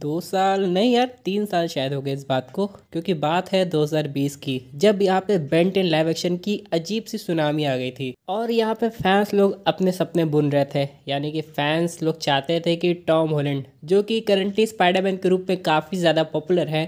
दो साल नहीं यार तीन साल शायद हो गए इस बात को क्योंकि बात है 2020 की जब यहाँ पे इन लाइव एक्शन की अजीब सी सुनामी आ गई थी और यहाँ पे फैंस लोग अपने सपने बुन रहे थे यानी कि फैंस लोग चाहते थे कि टॉम होलैंड जो कि करंटली स्पाइडरमैन के रूप में काफ़ी ज़्यादा पॉपुलर है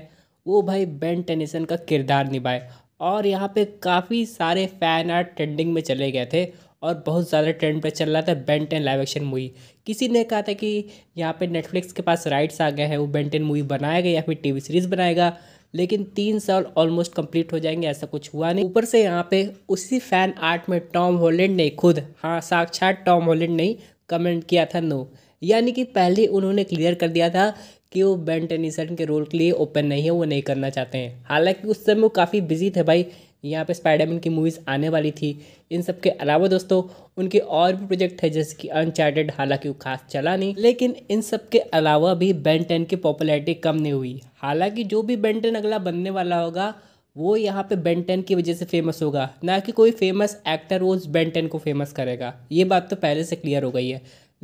वो भाई बेन टेनिसन का किरदार निभाए और यहाँ पे काफ़ी सारे फैन आर्ट ट्रेंडिंग में चले गए थे और बहुत ज़्यादा ट्रेंड पर चल रहा था बेंटेन लाइव एक्शन मूवी किसी ने कहा था कि यहाँ पे नेटफ्लिक्स के पास राइट्स आ गए हैं वो बेंटेन मूवी बनाएगा या फिर टीवी सीरीज़ बनाएगा लेकिन तीन साल ऑलमोस्ट कंप्लीट हो जाएंगे ऐसा कुछ हुआ नहीं ऊपर से यहाँ पे उसी फैन आर्ट में टॉम होलैंड ने खुद हाँ साक्षात टॉम होलैंड ने कमेंट किया था नो यानी कि पहले उन्होंने क्लियर कर दिया था कि वो बेन टेनिसन के रोल के लिए ओपन नहीं है वो नहीं करना चाहते हैं हालांकि उस समय वो काफ़ी बिजी थे भाई यहाँ पे स्पाइडरमैन की मूवीज़ आने वाली थी इन सब के अलावा दोस्तों उनके और भी प्रोजेक्ट थे जैसे कि अनचार्टेड हालांकि वो खास चला नहीं लेकिन इन सब के अलावा भी बेन टेन की पॉपुलैरिटी कम नहीं हुई हालांकि जो भी बेन टेन अगला बनने वाला होगा वो यहाँ पे बेंटेन की वजह से फेमस होगा ना कि कोई फेमस एक्टर वो उस बेंटन को फेमस करेगा ये बात तो पहले से क्लियर हो गई है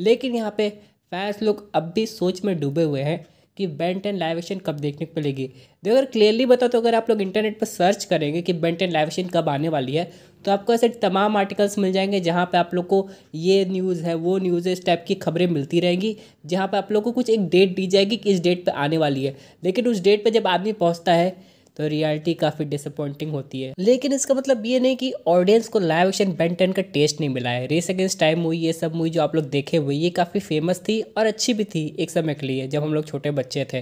लेकिन यहाँ पे फैंस लोग अब भी सोच में डूबे हुए हैं कि एंड लाइव एक्शन कब देखने को मिलेगी देखो अगर क्लियरली बता तो अगर आप लोग इंटरनेट पर सर्च करेंगे कि एंड लाइव एक्शन कब आने वाली है तो आपको ऐसे तमाम आर्टिकल्स मिल जाएंगे जहाँ पे आप लोग को ये न्यूज़ है वो न्यूज़ है इस टाइप की खबरें मिलती रहेंगी जहाँ पर आप लोग को कुछ एक डेट दी जाएगी कि इस डेट पर आने वाली है लेकिन उस डेट पर जब आदमी पहुँचता है तो रियलिटी काफ़ी डिसअपॉइंटिंग होती है लेकिन इसका मतलब ये नहीं कि ऑडियंस को लाइव एक्शन बेन टेन का टेस्ट नहीं मिला है रेस अगेंस्ट टाइम मूवी ये सब मूवी जो आप लोग देखे हुए ये काफ़ी फेमस थी और अच्छी भी थी एक समय के लिए जब हम लोग छोटे बच्चे थे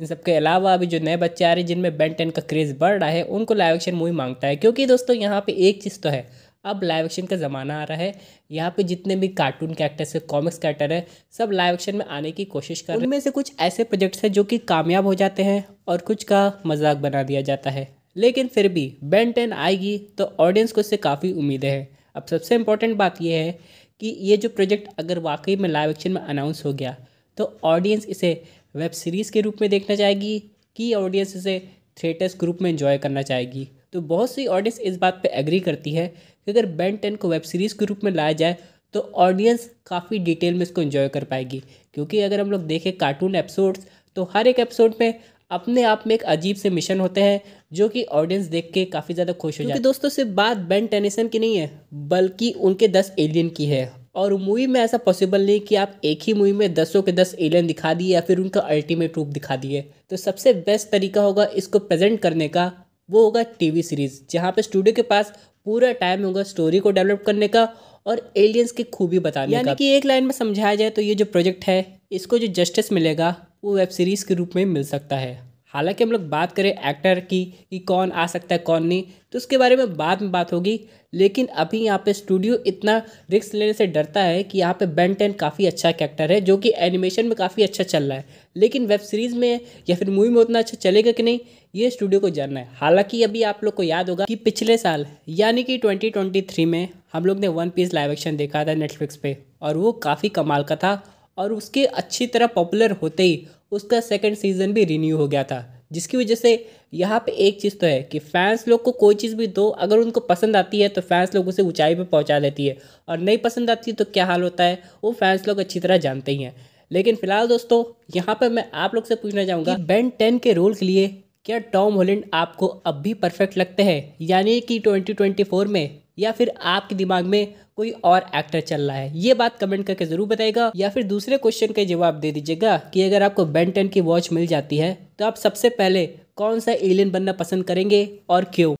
इन सब के अलावा अभी जो नए बच्चे आ रहे हैं जिनमें बेन टेन का क्रेज़ बढ़ रहा है उनको लाइव एक्शन मूवी मांगता है क्योंकि दोस्तों यहाँ पर एक चीज़ तो है अब लाइव एक्शन का ज़माना आ रहा है यहाँ पे जितने भी कार्टून कैरेक्टर्स है कॉमिक्स कैरेक्टर है सब लाइव एक्शन में आने की कोशिश कर रहे हैं उनमें से कुछ ऐसे प्रोजेक्ट्स हैं जो कि कामयाब हो जाते हैं और कुछ का मजाक बना दिया जाता है लेकिन फिर भी बेन टेन आएगी तो ऑडियंस को इससे काफ़ी उम्मीदें हैं अब सबसे इम्पोर्टेंट बात यह है कि ये जो प्रोजेक्ट अगर वाकई में लाइव एक्शन में अनाउंस हो गया तो ऑडियंस इसे वेब सीरीज़ के रूप में देखना चाहेगी कि ऑडियंस इसे थिएटर्स ग्रुप में इंजॉय करना चाहेगी तो बहुत सी ऑडियंस इस बात पे एग्री करती है कि अगर बैन टेन को वेब सीरीज़ के रूप में लाया जाए तो ऑडियंस काफ़ी डिटेल में इसको इन्जॉय कर पाएगी क्योंकि अगर हम लोग देखें कार्टून एपिसोड्स तो हर एक एपिसोड में अपने आप में एक अजीब से मिशन होते हैं जो कि ऑडियंस देख के काफ़ी ज़्यादा खुश हो जाए दोस्तों सिर्फ बात बैन टेनिसन की नहीं है बल्कि उनके दस एलियन की है और मूवी में ऐसा पॉसिबल नहीं कि आप एक ही मूवी में दसों के दस एलियन दिखा दिए या फिर उनका अल्टीमेट रूप दिखा दिए तो सबसे बेस्ट तरीका होगा इसको प्रेजेंट करने का वो होगा टीवी सीरीज़ जहाँ पे स्टूडियो के पास पूरा टाइम होगा स्टोरी को डेवलप करने का और एलियंस की खूबी बताने यानी कि एक लाइन में समझाया जाए तो ये जो प्रोजेक्ट है इसको जो जस्टिस मिलेगा वो वेब सीरीज़ के रूप में मिल सकता है हालांकि हम लोग बात करें एक्टर की कि कौन आ सकता है कौन नहीं तो उसके बारे में बाद में बात होगी लेकिन अभी यहाँ पे स्टूडियो इतना रिस्क लेने से डरता है कि यहाँ पे बेन टेन काफ़ी अच्छा कैरेक्टर है जो कि एनिमेशन में काफ़ी अच्छा चल रहा है लेकिन वेब सीरीज़ में या फिर मूवी में उतना अच्छा चलेगा कि नहीं ये स्टूडियो को जानना है हालांकि अभी आप लोग को याद होगा कि पिछले साल यानी कि 2023 में हम लोग ने वन पीस लाइव एक्शन देखा था नेटफ्लिक्स पे और वो काफ़ी कमाल का था और उसके अच्छी तरह पॉपुलर होते ही उसका सेकेंड सीज़न भी रिन्यू हो गया था जिसकी वजह से यहाँ पे एक चीज़ तो है कि फैंस लोग को कोई चीज़ भी दो अगर उनको पसंद आती है तो फैंस लोग उसे ऊंचाई पे पहुंचा देती है और नहीं पसंद आती है तो क्या हाल होता है वो फैंस लोग अच्छी तरह जानते ही हैं लेकिन फिलहाल दोस्तों यहाँ पर मैं आप लोग से पूछना चाहूँगा बैन टेन के रोल के लिए क्या टॉम होलैंड आपको अब भी परफेक्ट लगते हैं यानी कि 2024 में या फिर आपके दिमाग में कोई और एक्टर चल रहा है ये बात कमेंट करके ज़रूर बताएगा या फिर दूसरे क्वेश्चन के जवाब दे दीजिएगा कि अगर आपको बेंटन की वॉच मिल जाती है तो आप सबसे पहले कौन सा एलियन बनना पसंद करेंगे और क्यों